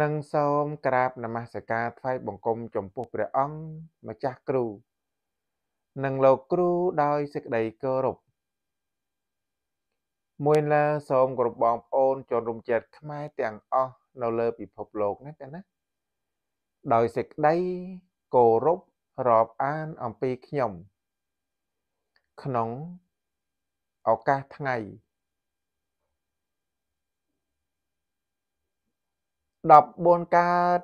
និងសូមក្រាបនមស្ការថ្វាយបង្គំចំពោះព្រះអង្គម្ចាស់គ្រូនិងលោកគ្រូដោយសេចក្តីគោរពមួយឡើសូមគោរពបងប្អូនជនរួមជាតិខ្មែរទាំងអស់នៅលើពិភពលោកណាតែណាដោយសេចក្តីគោរពរាប់អានអំពីខ្ញុំ ក្នុងឱកាសថ្ងៃ14កើត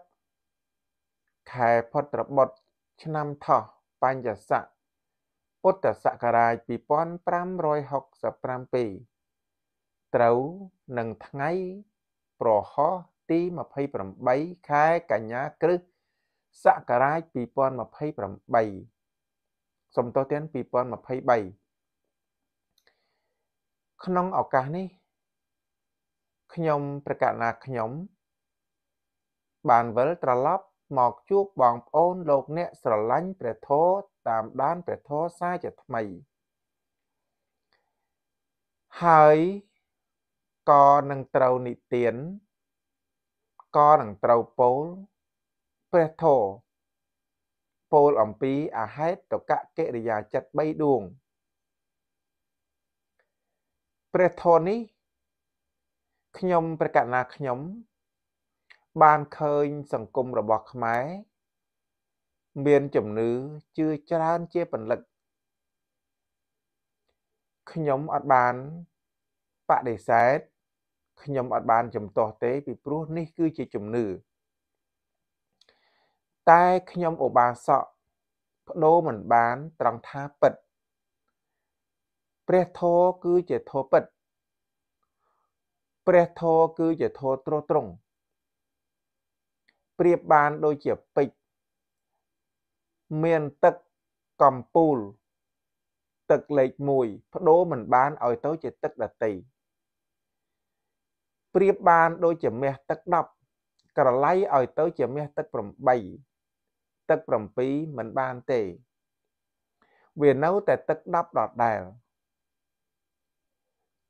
ខែផុតបុត្រឆ្នាំថោះបញ្ញស័កពុទ្ធសករាជ2567ត្រូវនឹងថ្ងៃ ប្រហោះទី28ខែកញ្ញាគ្រិស្តសករាជ2028សំទោសទាន2023ក្នុងឱកាសនេះខ្ញុំប្រកាសណាខ្ញុំបានវិលត្រឡប់ មកជួបបងប្អូនលោក អ្នកស្រឡាញ់ព្រះធម៌តាមដានព្រះធម៌សាជាថ្មី ហើយក៏នឹងត្រូវនិទានក៏នឹងត្រូវពោលព្រះធម៌ពោលអំពីអហេតុកកិរិយាចិត្ត3ដួងព្រះធម៌នេះខ្ញុំប្រកាសណាខ្ញុំបានឃើញ សង្គមរបស់ខ្មែរមានជំនឿជឿច្រើនជាពលិកខ្ញុំអត់បានបដិសេធខ្ញុំអត់បានចំទាស់ទេ ពីព្រោះនេះ គឺជាជំនឿតែខ្ញុំឧបាសកបដូរមិនបាន ត្រង់ថាពិតព្រះធម៌គឺជាធម៌ពិតព្រះធម៌គឺជាធម៌ត្រង់ត្រង់ប្រៀបបានដូចជាពេជ្រមានទឹកកំពូល ទឹកលេខ1ផ្ដូរមិនបានឲ្យទៅជាទឹកដតីប្រៀបបានដូចជាមាសទឹក10ក្រឡៃឲ្យទៅជាមាសទឹក8ទឹក7មិនបានទេ វានៅតែទឹក10ដដែល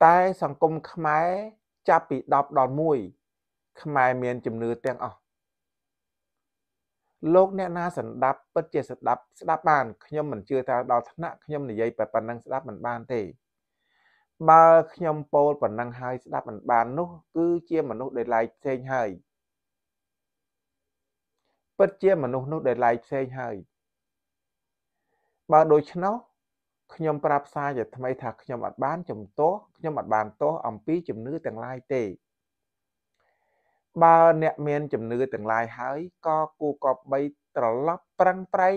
តែសង្គមខ្មែរ ចាប់ពី10ដល់1ខ្មែរមានជំនឿទាំងអស់លោកអ្នកណាសម្ដាប់ពិតជាស្ដាប់ស្ដាប់បានខ្ញុំមិនជឿថាដល់ថ្នាក់ខ្ញុំនិយាយប៉ុណ្ណឹងស្ដាប់មិនបានទេបើខ្ញុំពោលប៉ុណ្ណឹងហើយស្ដាប់មិនបាននោះ គឺជា មនុស្សដែលឡែកផ្សេងហើយពិតជាមនុស្សនោះដែលឡែកផ្សេងហើយបើដូច្នោះខ្ញុំប្រាប់សារជាថ្មីថាខ្ញុំអត់បាន ចំទាស់ខ្ញុំអត់បានទាស់អំពីជំនឿទាំងឡាយទេបើអ្នកមានជំនឿទាំងឡាយហើយក៏គូកប3ត្រឡប់ប្រឹងប្រែង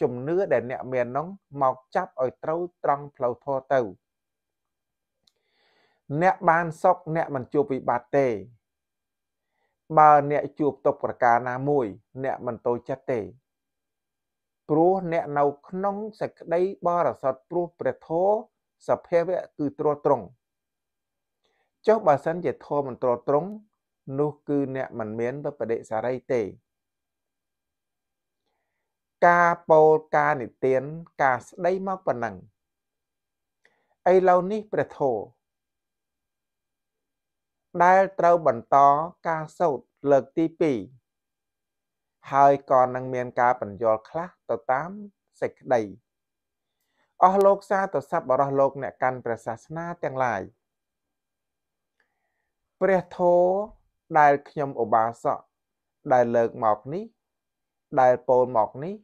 ជំនឿដែលអ្នកមាននោះមកចាប់ឲ្យត្រូវត្រង់ផ្លូវធម៌ទៅ អ្នកបានសុខអ្នកមិនជួបវិបត្តិទេ បើអ្នកជួបទុកប្រការណាមួយ អ្នកមិនតូចចិត្តទេ ព្រោះអ្នកនៅក្នុងសេចក្តីបរិសុទ្ធព្រោះព្រះធម៌សភាវៈគឺទ្រទ្រង់ចុះបើសិនជាធម៌មិនទ្រទ្រង់នោះគឺអ្នកមិនមានវិបដិសារីទេ ការពោលការនិទានការស្ដីមកប៉ុណ្ណឹងឥឡូវនេះព្រះធម៌ដែលត្រូវបន្តការសោតលើកទី2ហើយក៏នឹងមាន ការបញ្យល់ខ្លះទៅតាមសេចក្តីអស់លោកសាទសពបរោះលោក អ្នកកាន់ព្រះសាសនាទាំងឡាយព្រះធម៌ដែលខ្ញុំឧបាសកដែលលើកមកនេះ ដែលពោលមកនេះ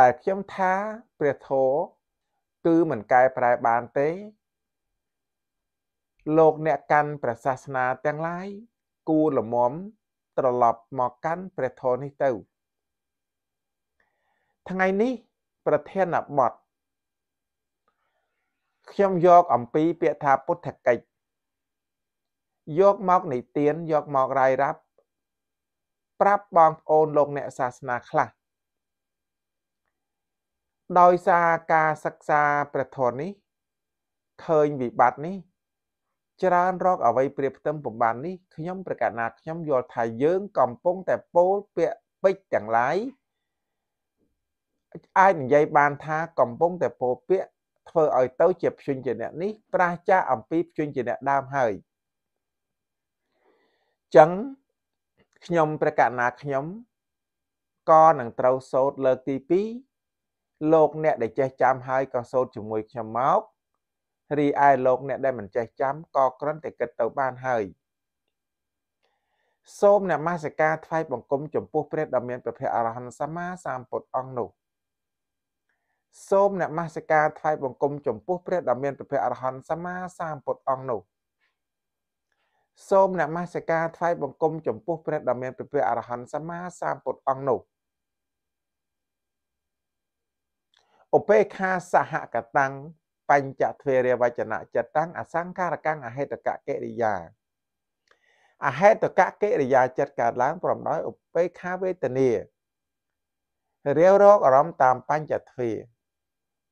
ដែលខ្ញុំថាព្រះធម៌គឺមិនកែប្រែបានទេ លោកអ្នកកាន់ព្រះសាសនាទាំងឡាយ គួរលមមត្រឡប់មកកាន់ព្រះធម៌នេះទៅថ្ងៃនេះ ប្រធានបទខ្ញុំយក អំពីពាក្យថាពុទ្ធកិច្ចយកមកនិទានយកមករាយរាប់ប្រាប់បងប្អូនលោកអ្នកសាសនាខ្លះដោយសារការសិក្សាព្រះធម៌នេះឃើញវិបត្តិនេះច្រើនរកអ្វីប្រៀបផ្ទឹមពំបាននេះខ្ញុំប្រកាសណាខ្ញុំយល់ថាយើងកំពុងតែពោលពាក្យពេចទាំងឡាយអាចនិយាយបានថាកំពុងតែពោលពាក្យធ្វើឲ្យទៅជាភញ្ញជាអ្នកនេះប្រះចាកអំពីភញ្ញជាអ្នកដើមហើយចឹងខ្ញុំព្រះកណាខ្ញុំក៏នឹងត្រូវសូត្រលើកទី2លោកអ្នកដែលចេះចាំហើយក៏សូត្រជាមួយខ្ញុំមករីឯលោកអ្នកដែលមិនចេះចាំក៏គ្រាន់តែគិតទៅបានហើយសូមនមស្ការថ្វាយបង្គំចំពោះព្រះដ៏មានព្រះភ័ក្ត្រអរហន្តសម្មាសម្ពុទ្ធអង្គនោះសូមនមស្ការថ្វាយបង្គំចំពោះព្រះដ៏មានព្រះភ័ក្ត្រអរហន្តសម្មាសម្ពុទ្ធអង្គនោះសូមនមស្ការថ្វាយបង្គំចំពោះព្រះដ៏មានព្រះអរហន្តសម្មាសម្ពុទ្ធអង្គនោះឧបេខាសហកតੰបញ្ចទ្វេរវចនចតੰអសង្ខារកੰអហេតកកិរិយាអហេតកកិរិយាចិត្តកើតឡើង ប្រំដោយឧបេខាវេទនារាវរកអារម្មណ៍តាមបញ្ចទ្វេ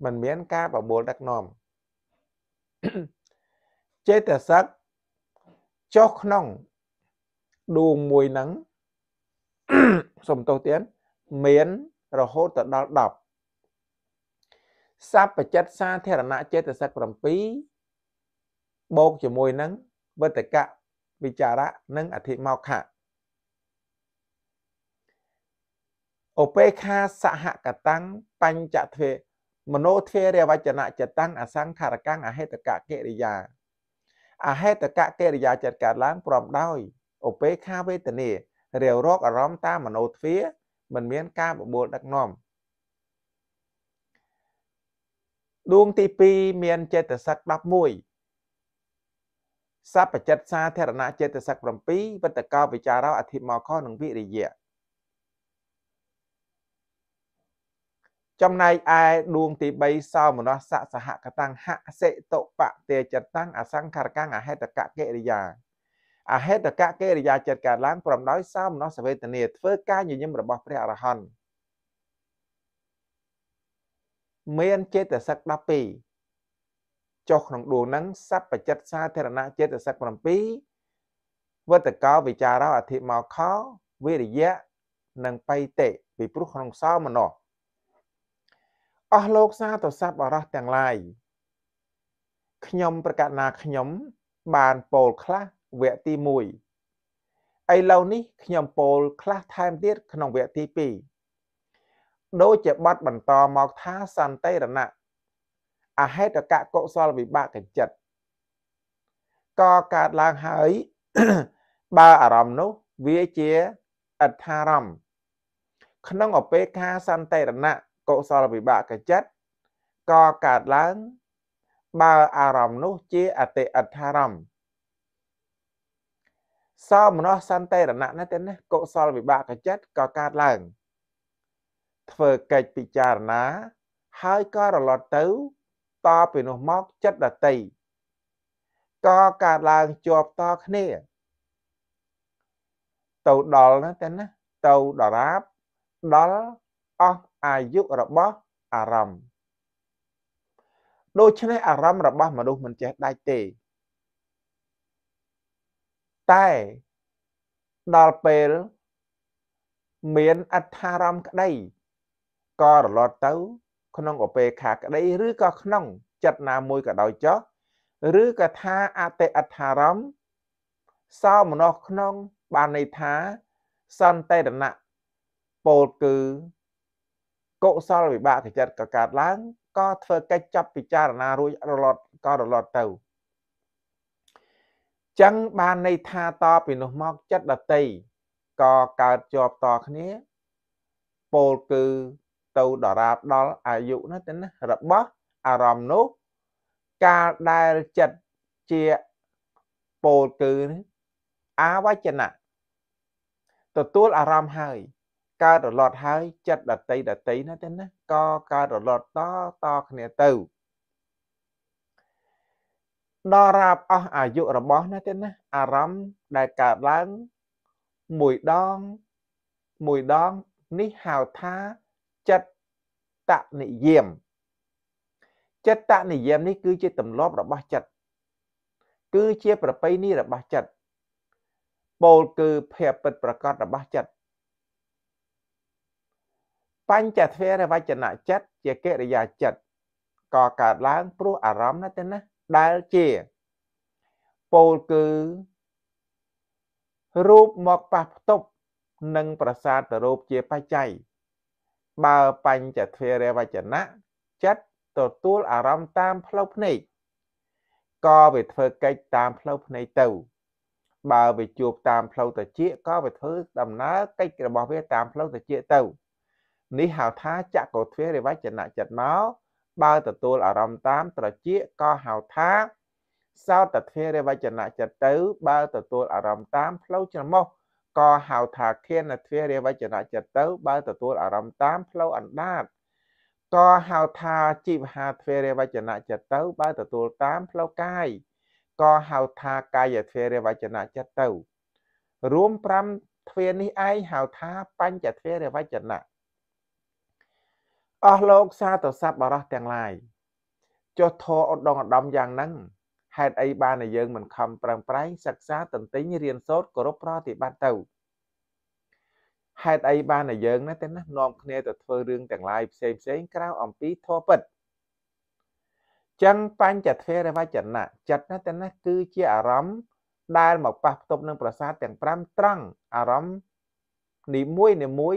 មិនមានការប្រមូលដឹកនាំចេតសិកចុះក្នុងដួងមួយហ្នឹងសំទោសទៀតមានរហូតទៅដល់10សัพពចិត្តសាធារណៈចេតសិក7បូកជាមួយនឹងវតកៈវិចារៈនិងអធិមោខៈឧបេខាសហកតੰបញ្ចទ្វេមโนទ្វេរវចនៈចតੰអសង្ខារកੰអហេតកៈកិរិយាអហេតុកៈកិរិយាចិត្តកើតឡើងព្រមដោយឧបេក្ខាវេទនារាវរកអារម្មណ៍តាមមโนទ្វាមិនមានការបបួលដឹកនាំដួងទី2មានចេតសិក11សពចិត្តសាធរណៈចេតសិក7វត្តកោវិចារោអធិមោខនិងវិរិយៈចំណែកឯដួងទី3សោមនស្សសហកតាំងហសិតុបតិចតាំងអសង្ខារកាំងអហេតកកិរិយាអហេតកកិរិយាចិត្តកើតឡើងប្រំដោយសោមនស្សវេទនាធ្វើការញញឹមរបស់ព្រះអរហន្តមានចេតសិក12ចុះក្នុងដួងហ្នឹងសัพពចិត្តសាធរណៈចេតសិក7វតកោវិចារោអធិមោខោវិរិយៈនិងបៃតេពីព្រោះក្នុងសោមនស្សអស់លោកសាទរស័ព្ទអរះទាំងឡាយខ្ញុំប្រកាសណាខ្ញុំបានពោលខ្លះវគ្គទី1ឥឡូវនេះខ្ញុំពោលខ្លះថែមទៀតក្នុងវគ្គទី2ដូចជាបတ်បន្តមកថាសន្តិរណៈអហេតកៈកុសលវិបាកចិត្តក៏កើតឡើងហើយបើអារម្មណ៍នោះវាជាអដ្ឋារម្មណ៍ក្នុងអពេខាសន្តិរណៈកុសលវិបាកចិត្តក៏កើតឡើង បើអារម្មណ៍នោះជាអតិអដ្ឋារម្មណ៍សមនោសន្តិរណៈណាទេណាកុសលវិបាកចិត្តក៏កើតឡើងធ្វើកិច្ចពិចារណាហើយក៏រលត់ទៅតពីនោះមកចិត្តដតីក៏កើតឡើងជាប់តគ្នា ទៅដល់ណាទេណាទៅដរាបដល់អស់អាយុរបស់អារម្មណ៍ដូច្នេះអារម្មណ៍របស់មនុស្សមិនចេះដាច់ទេតែដល់ពេល មានអត្ថារម្មណ៍ក្តីក៏រលត់ទៅក្នុងអពេខាក្តី ឬក៏ក្នុងចិត្តណាមួយក៏ដោយចុះឬក៏ថាអតិអត្ថារម្មណ៍សោមនស្សក្នុងបានន័យថា សន្តិរណៈពោលគឺកុសលវិបាកចិត្តក៏កើតឡើងក៏ធ្វើកិច្ចចាប់ពិចារណារួចរលត់ក៏រលត់ទៅចឹងបានន័យថាតពីនោះមកចិត្តដតីក៏កើតជាប់តគ្នាពោលគឺទៅដរាបដល់អាយុនោះទៅណារបស់អារម្មណ៍នោះកាលដែលចិត្តជាពោលគឺអាវចនៈទទួលអារម្មណ៍ហើយកើតរលត់ហើយចិត្តដតីដតីណាទេណាក៏កើតរលត់តតគ្នាទៅដល់រាប់អស់អាយុរបស់ណាទេណាអារម្មណ៍ដែលកើតឡើង មួយដង មួយដងនេះហៅថាចិត្តតនិយមចិត្តនិយមនេះគឺជាទម្លាប់របស់ចិត្តគឺជាប្រពៃណីរបស់ចិត្តពោលគឺភាពពិតប្រកបរបស់ចិត្តបញ្ចទ្វេរវចនៈចិត្តជាកិរិយាចិត្តក៏កើតឡើងព្រោះអារម្មណ៍ណាទៅណាដែលជាពោលគឺរូបមកប៉ះផ្ទប់និងប្រសាទទៅរូបជាបច្ច័យបើបញ្ចទ្វេរវចនៈចិត្តទទួលអារម្មណ៍តាមផ្លូវភ្នែកក៏វាធ្វើកិច្ចតាមផ្លូវភ្នែកទៅ បើវាជួបតាមផ្លូវត្រចៀកក៏វាធ្វើដំណើរកិច្ចរបស់វាតាមផ្លូវត្រចៀកទៅនេះហៅថាចក្កោទ្វេរវចនៈចិត្តមកបើទទួលអារម្មណ៍តាមត្រចៀកក៏ហៅថាសោតទ្វេរវចនៈចិត្តទៅបើទទួលអារម្មណ៍តាមផ្លូវច្រមុះក៏ហៅថាខេនទ្វេរវចនៈចិត្តទៅបើទទួលអារម្មណ៍តាមផ្លូវអណ្ដាតក៏ហៅថាជីវហាទ្វេរវចនៈចិត្តទៅបើទទួលតាមផ្លូវកាយក៏ហៅថាកាយទ្វេរវចនៈចិត្តទៅរួម5ទ្វេនេះឯងហៅថាបញ្ចទ្វេរវចនៈអស់លោកសាទរស័ព្ទបរោះទាំងឡាយចុះធរឧត្តមឧត្តមយ៉ាងហ្នឹងហេតុអីបានតែយើងមិនខំប្រឹងប្រែងសិក្សាតន្ទិញរៀនសូត្រគោរពប្រតិបត្តិទៅហេតុអីបានតែយើងណាទេណានាំគ្នាទៅធ្វើរឿងទាំងឡាយផ្សេងផ្សេងក្រៅអំពីធរពិតចឹងបញ្ចទ្វេរវចនៈចិត្តណាទេណាគឺជាអារម្មណ៍ដែលមកប៉ះផ្ទប់នឹងប្រសាទទាំង5ត្រង់អារម្មណ៍នីមួយនីមួយ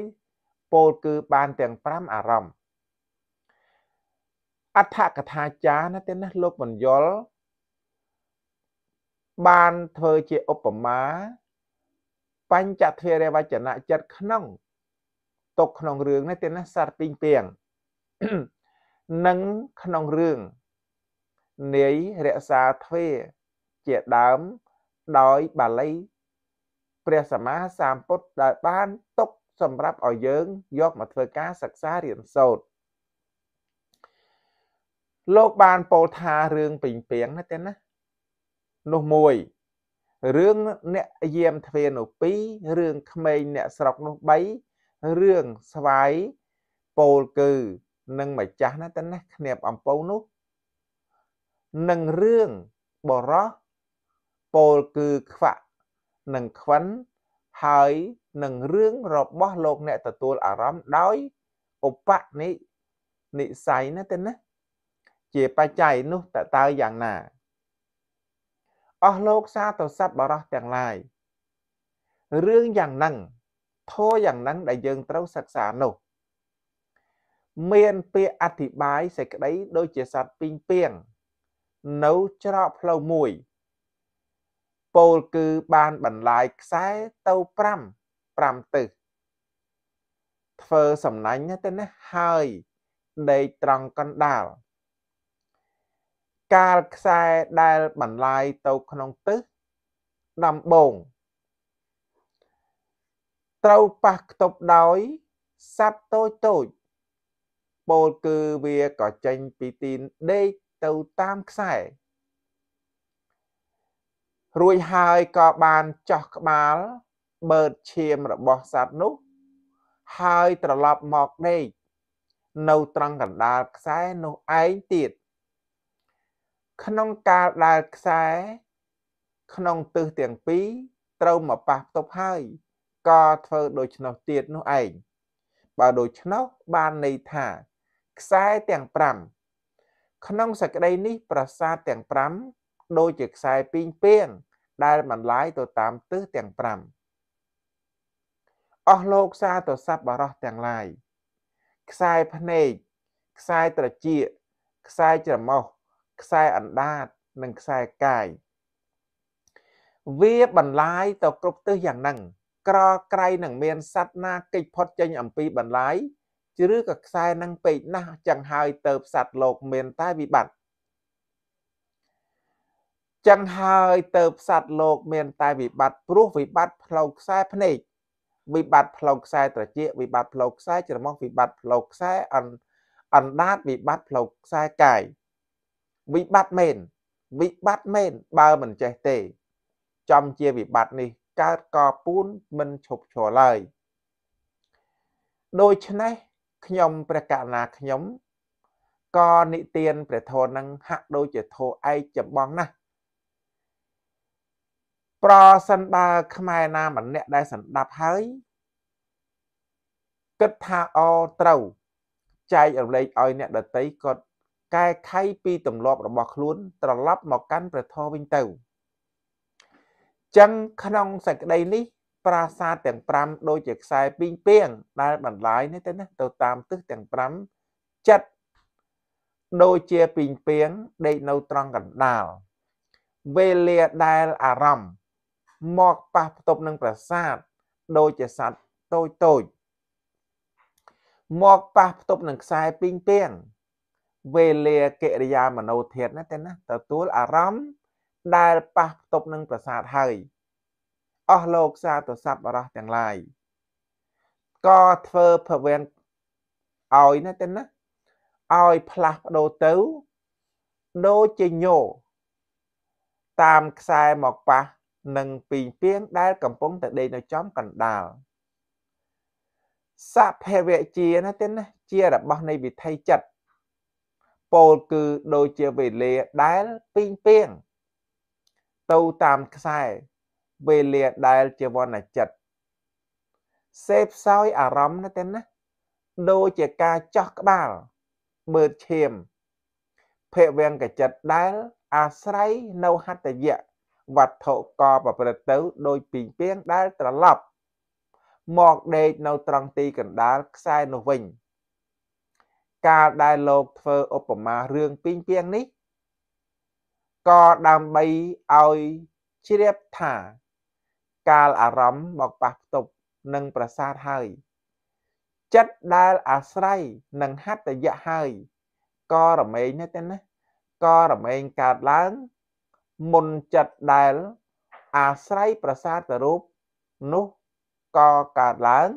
ពោលគឺបានទាំង5អារម្មណ៍អដ្ឋកថាចារ្យណាទេណាលោកបញ្យលបានធ្វើជាឧបមា បញ្ចទ្វេរវចនៈចិត្តក្នុងຕົកក្នុងរឿងនេះទេណាសត្វពីងពីងនិងក្នុងរឿងនាយរក្សាទ្វេជាដើមដោយបាលី ព្រះសម្មាសម្ពុទ្ធដែលបានຕົកសម្រាប់ឲ្យយើង យកមកធ្វើការសិក្សារៀនសូត្រលោកបានពោលថារឿងពេញពីងណាទេណានោះមួយរឿងអ្នកយាមទ្វារនោះ2រឿងក្មេងអ្នកស្រុកនោះ3រឿងស្វាយពោលគឺនឹងម្ចាស់ណាតណាគ្នាបអំពៅនោះនឹងរឿងបរោះពោលគឺខ្វាក់នឹងខ្វិនហើយនឹងរឿងរបស់លោកអ្នកទទួលអារម្មណ៍ដោយឧបនិនិស័យណាតណាជាបច្ច័យនោះតើយ៉ាងណា អស់លោកសាទៅសត្វបរោះទាំងឡាយរឿងយ៉ាងហ្នឹងធម៌យ៉ាងហ្នឹងដែលយើងត្រូវសិក្សានោះ មានពាក្យអធិប្បាយ សេចក្តីដូចជាសត្វពីងពីងនៅច្រកផ្លូវមួយពោលគឺបានបន្លាយខ្សែទៅ5 5ទិសធ្វើសំណាញ់ទៅណាហើយដេកត្រង់កណ្ដាលកាលខ្សែដែលបន្លាយទៅក្នុងទិសដំបងត្រូវប៉ះខ្ទប់ដោយសัตว์តូចតូចពោលគឺវាក៏ចេញពីទីនដេកទៅតាមខ្សែ រួចហើយក៏បានចោះក្បាលបឺតឈាមរបស់សត្វនោះហើយត្រឡប់មកដេកនៅត្រង់កណ្ដាលខ្សែនោះឯងទៀត។ក្នុងកាលដើរខ្សែក្នុងទិសទាំងពីរត្រូវមកប៉ះផ្ទប់ហើយក៏ធ្វើដូច្នោះទៀតនោះឯងបើដូច្នោះបានន័យថាខ្សែទាំង5ក្នុងសក្តីនេះប្រាសាទទាំង5ដូចជាខ្សែពីងពីងដែលបន្លាយទៅតាមទិសទាំង5អស់លោកសាទសពបរោះទាំងឡាយខ្សែភ្នែកខ្សែត្រចៀកខ្សែច្រមុះខ្សែអណ្ដាតនិងខ្សែកាយវាបន្លាយទៅគ្រប់ទិសយ៉ាងហ្នឹងក្រក្រៃនឹងមានសត្វណាកិច្ចផុតចេញអំពីបន្លាយឬក៏ខ្សែនឹងពេកណាស់ចឹងហើយទៅផ្សัตว์លោក មាន តែ វិបត្តិចឹងហើយទៅផ្សัตว์លោកមានតែវិបត្តិព្រោះវិបត្តិផ្លូវខ្សែភ្នែកវិបត្តិផ្លូវខ្សែត្រចៀកវិបត្តិផ្លូវខ្សែច្រមុះវិបត្តិផ្លូវខ្សែអណ្ដាតវិបត្តិផ្លូវខ្សែកាយវិបត្តិមែនវិបត្តិមែនបើមិនចេះទេចំជាវិបត្តិនេះកើតកពូនមិនឈប់ឈរឡើយដូច្នេះខ្ញុំព្រះកណាខ្ញុំក៏និទានព្រះធរនឹងហាក់ដូចជាធោឯកចំបងណាស់ប្រសិនបើខ្មែរណាម្នាក់ដែលសម្ដាប់ហើយគិតថាអត្រូវ ចែករំលែកឲ្យអ្នកដតីគាត់កែខៃពីទម្លាប់ របស់ខ្លួនត្រឡប់មកកាន់ព្រះធម៌វិញទៅចឹងក្នុងសេចក្តីនេះប្រាសាទទាំង5ដូចជាខ្សែពីងពីងដែលបន្លាយនេះទៅណាទៅតាមទិសទាំង5ចិត្តដូចជាពីងពីងដេកនៅត្រង់កណ្ដាលវេលាដែលអារម្មណ៍មកប៉ះផ្ទប់នឹងប្រាសាទដូចជាសัตว์តូចតូច មកប៉ះផ្ទប់នឹងខ្សែពីងពីងវេលាកិរិយាមនោធាតណាទេណាទទួលអារម្មណ៍ដែលប៉ះផ្ទប់នឹងប្រសាទហើយអស់លោកសាទសព្ទអរោះទាំងឡាយក៏ធ្វើភវៈឲ្យណាទេណាឲ្យផ្លាស់ប្ដូរទៅដូចជាញោតាមខ្សែមកប៉ះនឹងពីងពីងដែលកំពុងតែដេកនៅចំកណ្ដាលសភវៈជាណាទេណាជារបស់នៃវិថីចិត្តពោលគឺដូចជាវេលាដែលពីងពីងទៅតាមខ្សែវេលាដែលជាវណ្ណចិត្តសេពសោយអារម្មណ៍ណាទេណាដូចជាការចោះក្បាលមើលឈាមភវង្កចិត្តដែលអាស្រ័យនៅហត្តយៈវត្ថុក៏ប្រព្រឹត្តទៅដោយពីងពីងដែលត្រឡប់ មកដេកនៅត្រង់ទីកណ្ដាលខ្សែនោះវិញកាលដែលលោកធ្វើឧបមារឿងពីងពីងនេះក៏ដើម្បីឲ្យជ្រាបថា កាលអារម្មណ៍មកប៉ះផ្ទប់នឹងប្រសាទហើយចិត្តដែលអាស្រ័យនឹងហត្តយៈហើយក៏រមែងណាស់ទេណាក៏រមែងកើតឡើង មុនចិត្តដែល អាស្រ័យប្រសាទរូបនោះក៏កើតឡើង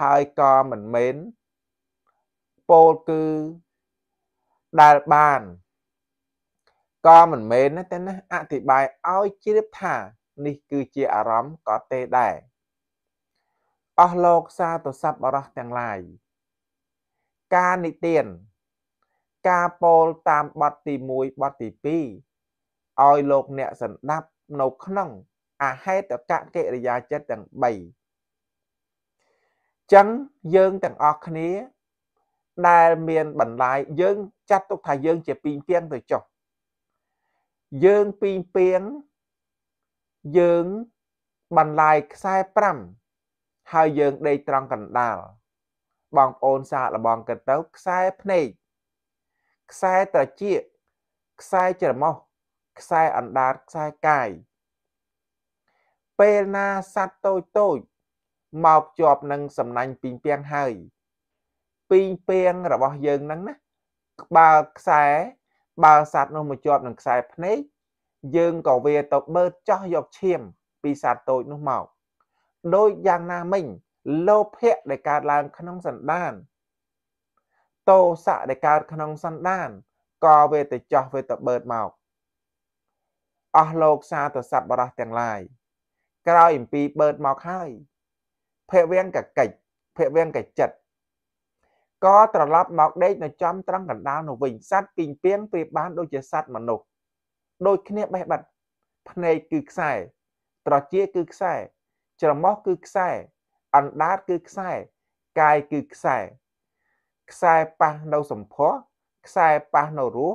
ហើយក៏មិនមែនពោលគឺដែលបានក៏មិនមែនទេណាអธิบายឲ្យជ្រាបថានេះគឺជាអារម្មណ៍ក៏ទេដែរអស់លោកសាទសពអរោះទាំងឡាយការនិទាន ការពោលតាមបទទី1បទទី2ឲ្យលោកអ្នកសន្តាប់នៅក្នុងអហេតកកិរិយាចិត្តទាំង3ចឹងយើងទាំងអស់គ្នាដែលមានបន្លាយយើងចាត់ទុកថាយើងជាពីងពីងទៅចុះយើងពីងពីងយើងបន្លាយខ្សែ5ហើយយើងដេកត្រង់កណ្ដាលបងប្អូនសាកល្បងគិតទៅខ្សែភ្នែកខ្សែត្រចៀកខ្សែច្រមុះខ្សែអណ្ដាតខ្សែកាយពេលណាសัตว์តូចតូចមកជាប់នឹងសំណាញ់ពីងពីងហើយពីងពីងរបស់យើងហ្នឹងណាបើខ្សែបើសัตว์នោះមកជាប់នឹងខ្សែភ្នែកយើងក៏វាទៅបើចោះយកឈាម ពីសัตว์តូចនោះមកដោយយ៉ាងណាមិញ លោភៈដែលកើតឡើងក្នុងសន្តានតោសៈដែលកើតក្នុងសន្តានក៏វាទៅចោះវាទៅបើមកអស់លោកសាទៅសัตว์បរោះទាំងឡាយក្រោយអំពីបើមកហើយភវង្កកិច្ចភវង្កចិត្តក៏ត្រឡប់មកដេកនៅចំត្រង់កណ្ដាលនោះវិញសัตว์ពីងពីងប្រៀបបានដូចជាសัตว์មនុស្សដូចគ្នាបេះបិទភ្នែកគឺខ្សែត្រចៀកគឺខ្សែ ច្រមុះគឺខ្សែអណ្ដាតគឺខ្សែ កាយគឺខ្សែខ្សែប៉ះនៅសម្ផស្សខ្សែប៉ះនៅរស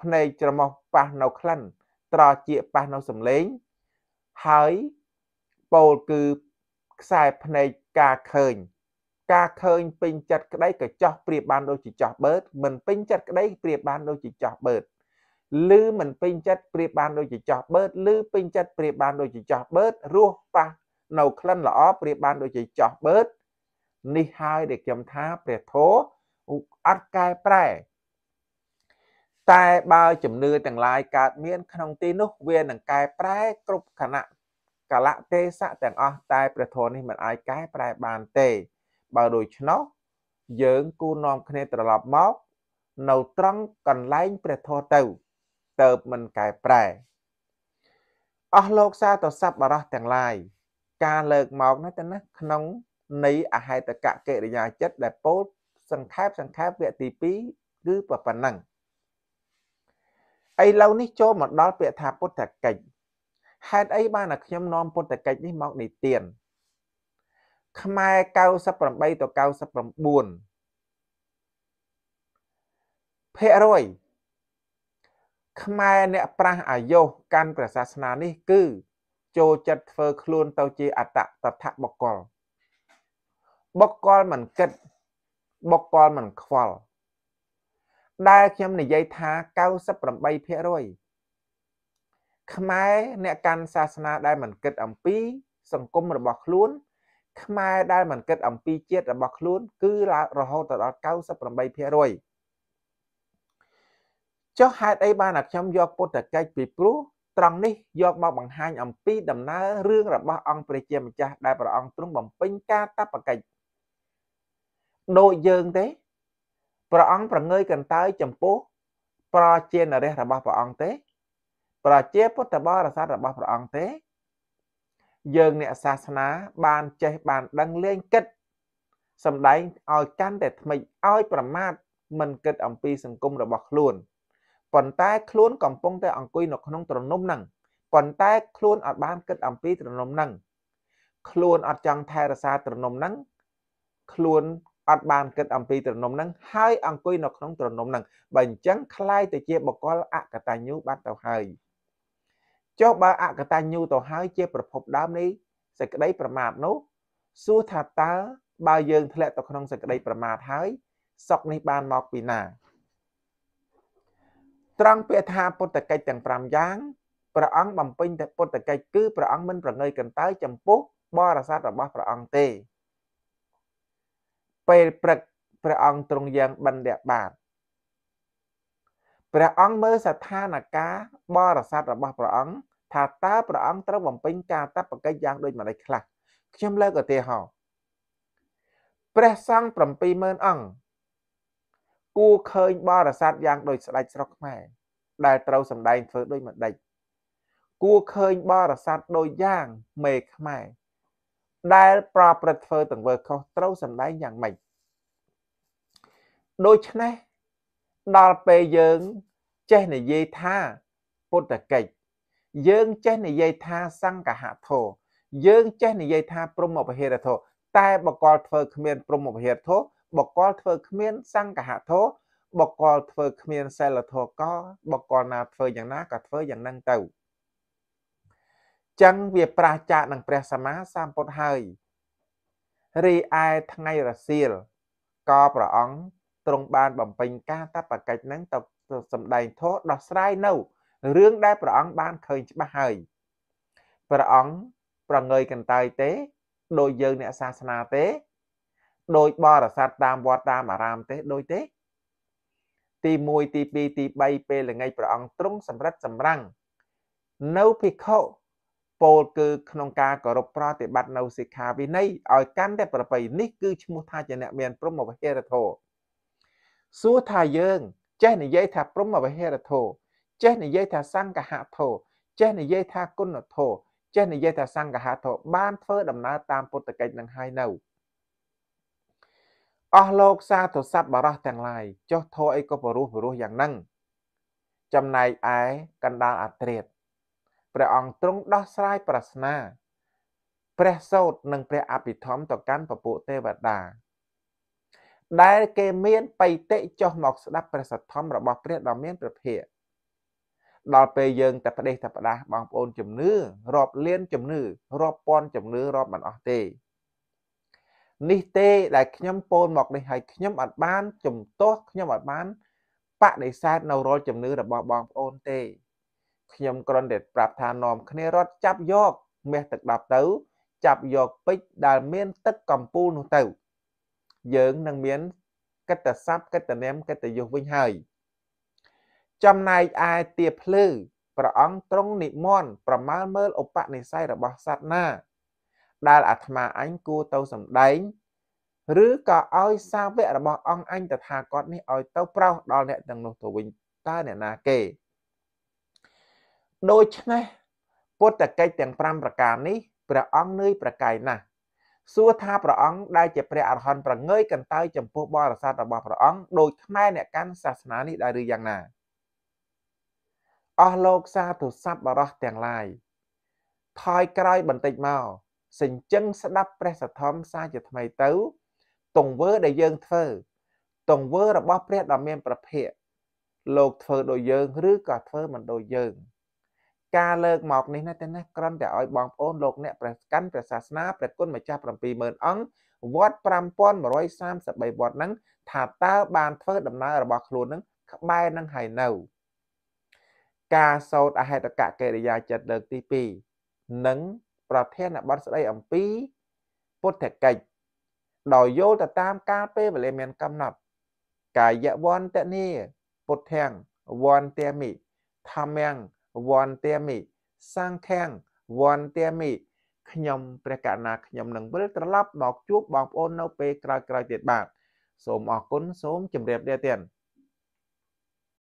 ភ្នែកច្រមុះប៉ះនៅក្លិនត្រចៀកប៉ះនៅសម្លេង ហើយពោលគឺខ្សែភ្នែកការឃើញការឃើញពេញចិត្តក្តីក៏ចោះព្រាបបានដូចជាចោះបឺតមិនពេញចិត្តក្តីព្រាបបានដូចជាចោះបឺតឬមិនពេញចិត្តព្រាបបានដូចជាចោះបឺតឬពេញចិត្តព្រាបបានដូចជាចោះបឺតរសប៉ះនៅក្លិនល្អព្រាបបានដូចជាចោះបឺតនេះហើយដែលខ្ញុំថាព្រះធម៌អត់កែប្រែ តែបើជំនឿទាំងឡាយកើតមានក្នុងទីនោះវានឹងកែប្រែគ្រប់ខណៈកលៈទេសៈទាំងអស់តែព្រះធម៌នេះមិនអាចកែប្រែបានទេបើដូច្នោះយើងគូនាំគ្នាត្រឡប់មកនៅត្រង់កន្លែងព្រះធម៌ទៅទៅមិនកែប្រែអស់លោកសាទៅសັບបរោះទាំងឡាយការលើកមកនោះទៅណាក្នុងនៃអហេតកកិរិយាចិត្តដែលពោលសង្ខេបសង្ខេបវគ្គទី2គឺប៉ុណ្ណឹងឥឡូវនេះចូលមកដល់ពាក្យថាពុទ្ធកិច្ចហេតុអីបានតែខ្ញុំនាំពុទ្ធកិច្ចនេះមកនិទានខ្មែរ98ទៅ99ភាគរយ ខ្មែរ អ្នកប្រាស់អាយុកាន់ព្រះសាសនានេះគឺ ចូលចិត្តធ្វើ ខ្លួនទៅជាអតតថបកលបកលមិនគិតបកលមិនខ្វល់ដែលខ្ញុំនិយាយថា98%ខ្មែរ អ្នកកាន់សាសនាដែលមិនគិត អំពី សង្គមរបស់ខ្លួនខ្មែរដែលមិនគិតអំពីជាតិរបស់ខ្លួន គឺរហូតដល់98%ចុះហេតុអីបានឲ្យខ្ញុំយកពុទ្ធកិច្ចពីព្រោះត្រង់នេះយកមកបង្ហាញអំពីដំណើររឿងរបស់អង្គព្រះជាម្ចាស់ដែលព្រះអង្គទ្រង់បំពេញការតបកិច្ចដូចយើងទេព្រះអង្គប្រងើយកន្តើយចំពោះប្រជានរះរបស់ព្រះអង្គទេ ប្រជាពុទ្ធបរិស័ទរបស់ព្រះអង្គទេយើងអ្នកសាសនាបានចេះបានដឹងលែងគិតសំដែងឲ្យកាន់តែថ្មីឲ្យ ប្រមាថមិនគិត អំពីសង្គមរបស់ខ្លួនប៉ុន្តែខ្លួនកំពុងតែអង្គុយនៅក្នុងត្រនំហ្នឹងប៉ុន្តែខ្លួនអត់បានគិតអំពីត្រនំហ្នឹងខ្លួនអត់ចង់ថែរក្សាត្រនំហ្នឹងខ្លួនអត់បាន គិតអំពីត្រនំហ្នឹងហើយអង្គុយនៅក្នុងត្រនំហ្នឹងបើអញ្ចឹងคล้ายទៅជាបកលអកតញ្ញូបាត់ទៅហើយចុះបើអកតញ្ញូទៅហើយជាប្រភពដើមនៃសេចក្តីប្រមាទនោះសួរថាតើបើយើងធ្លាក់ទៅក្នុងសេចក្តីប្រមាទហើយសុខនេះបានមកពីណាត្រង់ពាក្យថាពុទ្ធកិច្ចទាំង5យ៉ាងព្រះអង្គបំពេញតែពុទ្ធកិច្ចគឺព្រះអង្គមិនប្រងើយកន្តើយចំពោះបរិស័ទរបស់ព្រះអង្គទេពេលព្រឹកព្រះអង្គទ្រង់យ៉ាងបិណ្ឌបាទព្រះអង្គមើលស្ថានភាពបរិស័ទរបស់ព្រះអង្គថាតើព្រះអង្គត្រូវបំពេញការតបកិច្ចយ៉ាងដូចម្តេចខ្លះខ្ញុំលើកឧទាហរណ៍ព្រះសង្ឃ70000អង្គគួរឃើញបរិស័ទយ៉ាងដូចស្ដេចស្រុកខ្មែរ ដែលត្រូវសម្ដែងធ្វើដូចម្ដេចគួរឃើញបរិស័ទដូចយ៉ាងមេខ្មែរដែលប្រព្រឹត្តធ្វើទង្វើខុសត្រូវសម្ដែងយ៉ាងម៉េចដូច្នេះដល់ពេលយើង ចេះនិយាយថាពុទ្ធកិច្ចយើងចេះនិយាយថាសង្កហធោយើងចេះនិយាយថាព្រមអពហិរធោតែបកលធ្វើគ្មានព្រមអពហិរធោបកលធ្វើគ្មានសង្កហធោបកលធ្វើគ្មានសិលធម៌ក៏បកលណាធ្វើយ៉ាងណាក៏ធ្វើយ៉ាងហ្នឹងទៅចឹងវាប្រះចាកនឹងព្រះសម្មាសម្ពុទ្ធហើយរីឯថ្ងៃរសៀលក៏ព្រះអង្គទ្រង់បាន បំពេញការតបកិច្ចហ្នឹងទៅសំដែងធម៌ដោះស្រាយនៅរឿងដែលព្រះអង្គបានឃើញច្បាស់ហើយព្រះអង្គប្រងើយកន្តើយទេដោយយើងអ្នកសាសនាទេដោយបរិស័ទតាមវត្តតាមអារាមទេដូចទេទី1ទី2ទី3ពេលល្ងាចព្រះអង្គទ្រង់សម្រិតសម្រាំងនៅភិក្ខុពោលគឺក្នុងការគោរពប្រតិបត្តិនៅសិក្ខាវិន័យឲ្យកាន់តែប្រពៃនេះគឺឈ្មោះថាជាអ្នកមាន ព្រមវិហារធម៌សួរថាយើងចេះនិយាយថាព្រមវិហារធម៌ចេះនិយាយថាសង្កហធោចេះនិយាយថាគុណធោចេះនិយាយថាសង្កហធោបានធ្វើដំណើរតាមពុទ្ធកិច្ចនឹងហើយនៅអស់លោកសាធុសัพបរោះទាំងឡាយចុះធោអីក៏បរុសបរុសយ៉ាងហ្នឹងចំណែកឯកណ្ដាលអត្រិតព្រះអង្គទ្រង់ដោះស្រាយប្រស្នាព្រះសោតនិងព្រះអភិធម្មទៅកាន់ពពួកទេវតាដែលគេមានបៃតិចុះមកស្ដាប់ព្រះសទ្ធម្មរបស់ព្រះដ៏មានព្រះភិក្ខុដល់ពេលយើងតែផ្ដេសតែផ្ដាស់បងប្អូនជំនឿរាប់លានជំនឿរាប់ពាន់ជំនឿរាប់មិនអស់ទេ នេះទេដែលខ្ញុំពោលមកនេះហើយខ្ញុំអត់បានជំទាស់ខ្ញុំអត់បានបដិសេធនៅរាល់ជំនឿរបស់បងប្អូនទេខ្ញុំគ្រាន់តែប្រាប់ថានាំគ្នារត់ចាប់យកមាសទឹកដាប់ទៅ ចាប់យកពេជ្រដែលមាន ទឹកកំពូលនោះទៅ យើងនឹងមានកតស័ព្ទកតនាមកតយុសវិញហើយចំណែកឯទាភ្លឺព្រះអង្គទ្រង់និមន្តប្រមាលមើលឧបនិស្ស័យរបស់សត្វណាដែលអាត្មាអញគួរទៅសំដែងឬក៏ឲ្យសាវករបស់អង្គអញតថាគតនេះឲ្យទៅប្រោសដល់អ្នកទាំងនោះទៅវិញតើអ្នកណាគេដូច្នេះពុទ្ធកិច្ចទាំង5ប្រការនេះព្រះអង្គនឿយប្រកាយណាស់សួរថាព្រះអង្គដែលជាព្រះអរហន្តប្រងើយកន្តើយចំពោះបរិស័ទរបស់ព្រះអង្គដោយខ្មែរអ្នកកាន់សាសនានេះដែរឬយ៉ាងណាអស់លោកសាទុស័ព្ទបរោះទាំងឡាយថយក្រោយបន្តិចមកសេចក្ដីស្ដាប់ព្រះសទ្ធំសាជាថ្មីទៅទង្វើដែលយើងធ្វើទង្វើរបស់ព្រះដ៏មានប្រភពលោកធ្វើដោយយើងឬក៏ធ្វើមិនដោយយើងការលើកមកនេះណាតែណាក្រំតែឲ្យបងប្អូនលោកអ្នកប្រកាន់ព្រះសាសនាព្រះគុណម្ចាស់70000អង្គវត្ត5133វត្តហ្នឹងថាតើបានធ្វើដំណើររបស់ខ្លួនហ្នឹងក្បែរនឹងហើយនៅការសោតអហេតុកៈកិរិយាចិត្តលើកទី2និងប្រធានបទស្ដីអំពី ពុទ្ធកិច្ចដោយយល់ទៅតាមកាលពេលវេលាមានកំណត់ កាយវន្តនីពុទ្ធាំងវន្តមិធម្មំវន្តមិសង្ឃាំងវន្តមិខ្ញុំព្រះកណាខ្ញុំនឹងវិលត្រឡប់មកជួបបងប្អូននៅពេលក្រោយៗទៀតបាទសូមអរគុណសូមជម្រាបលាទៀត